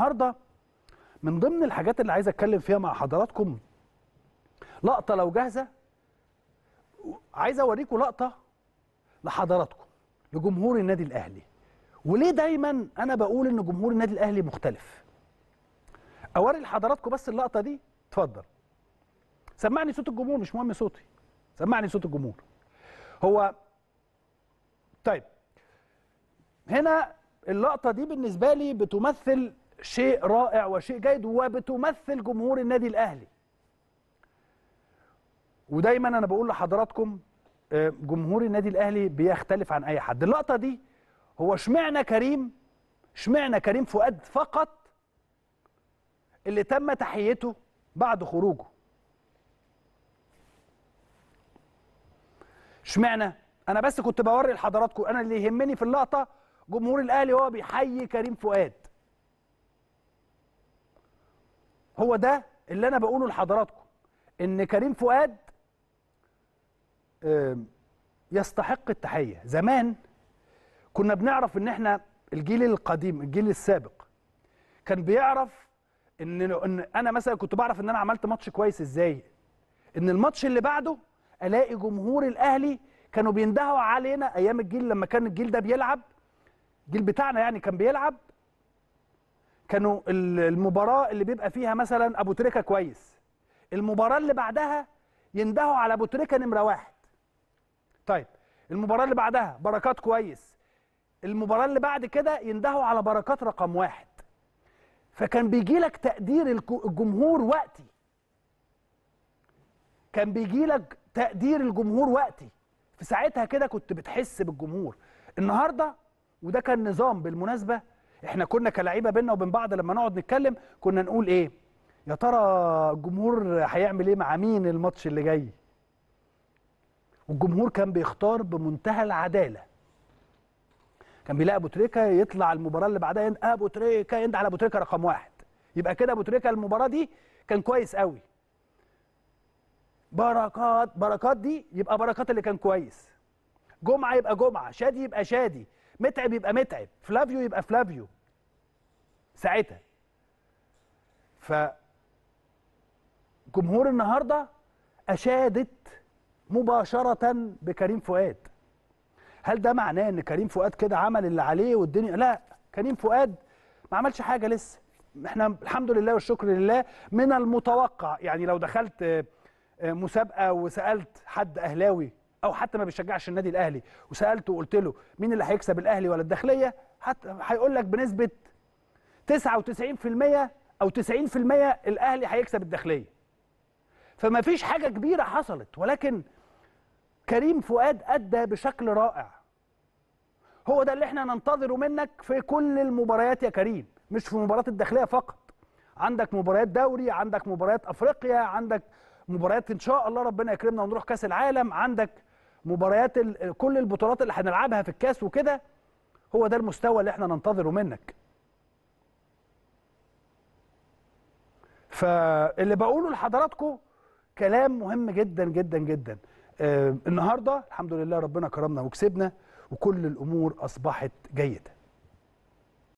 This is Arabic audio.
النهارده من ضمن الحاجات اللي عايز اتكلم فيها مع حضراتكم لقطه لو جاهزه عايز اوريكم لقطه لحضراتكم لجمهور النادي الاهلي وليه دايما انا بقول ان جمهور النادي الاهلي مختلف اوري لحضراتكم بس اللقطه دي اتفضل سمعني صوت الجمهور مش مهم صوتي سمعني صوت الجمهور هو طيب هنا اللقطه دي بالنسبه لي بتمثل شيء رائع وشيء جيد وبتمثل جمهور النادي الاهلي ودايما انا بقول لحضراتكم آه، جمهور النادي الاهلي بيختلف عن اي حد اللقطه دي هو اشمعنى كريم اشمعنى كريم فؤاد فقط اللي تم تحيته بعد خروجه اشمعنى انا بس كنت بوري لحضراتكم انا اللي يهمني في اللقطه جمهور الاهلي هو بيحيي كريم فؤاد هو ده اللي انا بقوله لحضراتكم ان كريم فؤاد يستحق التحيه زمان كنا بنعرف ان احنا الجيل القديم الجيل السابق كان بيعرف ان ان انا مثلا كنت بعرف ان انا عملت ماتش كويس ازاي ان الماتش اللي بعده الاقي جمهور الاهلي كانوا بيندهوا علينا ايام الجيل لما كان الجيل ده بيلعب الجيل بتاعنا يعني كان بيلعب كانوا المباراه اللي بيبقى فيها مثلا ابو تريكه كويس المباراه اللي بعدها يندهوا على ابو تريكه نمره واحد طيب المباراه اللي بعدها بركات كويس المباراه اللي بعد كده يندهوا على بركات رقم واحد فكان بيجي لك تقدير الجمهور وقتي كان بيجي لك تقدير الجمهور وقتي في ساعتها كده كنت بتحس بالجمهور النهارده وده كان نظام بالمناسبه احنا كنا كلاعيبه بينا وبين بعض لما نقعد نتكلم كنا نقول ايه يا ترى الجمهور هيعمل ايه مع مين الماتش اللي جاي والجمهور كان بيختار بمنتهى العداله كان بيلاقي ابو تريكه يطلع المباراه اللي بعدها ين... ابو تريكه يند على ابو تريكه رقم واحد يبقى كده ابو تريكه المباراه دي كان كويس قوي بركات بركات دي يبقى بركات اللي كان كويس جمعه يبقى جمعه شادي يبقى شادي متعب يبقى متعب فلافيو يبقى فلافيو ساعتها ف جمهور النهارده اشادت مباشره بكريم فؤاد هل ده معناه ان كريم فؤاد كده عمل اللي عليه والدنيا لا كريم فؤاد ما عملش حاجه لسه احنا الحمد لله والشكر لله من المتوقع يعني لو دخلت آه، مسابقه وسالت حد اهلاوي او حتى ما بيشجعش النادي الاهلي وسالته وقلت له مين اللي هيكسب الاهلي ولا الداخليه حتى هيقول لك بنسبه 99% او 90% الاهلي هيكسب الداخليه فما فيش حاجه كبيره حصلت ولكن كريم فؤاد ادى بشكل رائع هو ده اللي احنا ننتظره منك في كل المباريات يا كريم مش في مباراه الداخليه فقط عندك مباريات دوري عندك مباريات افريقيا عندك مباريات ان شاء الله ربنا يكرمنا ونروح كاس العالم عندك مباريات كل البطولات اللي هنلعبها في الكاس وكده هو ده المستوى اللي احنا ننتظره منك فاللي بقوله لحضراتكم كلام مهم جدا جدا جدا آه، النهارده الحمد لله ربنا كرمنا وكسبنا وكل الامور اصبحت جيده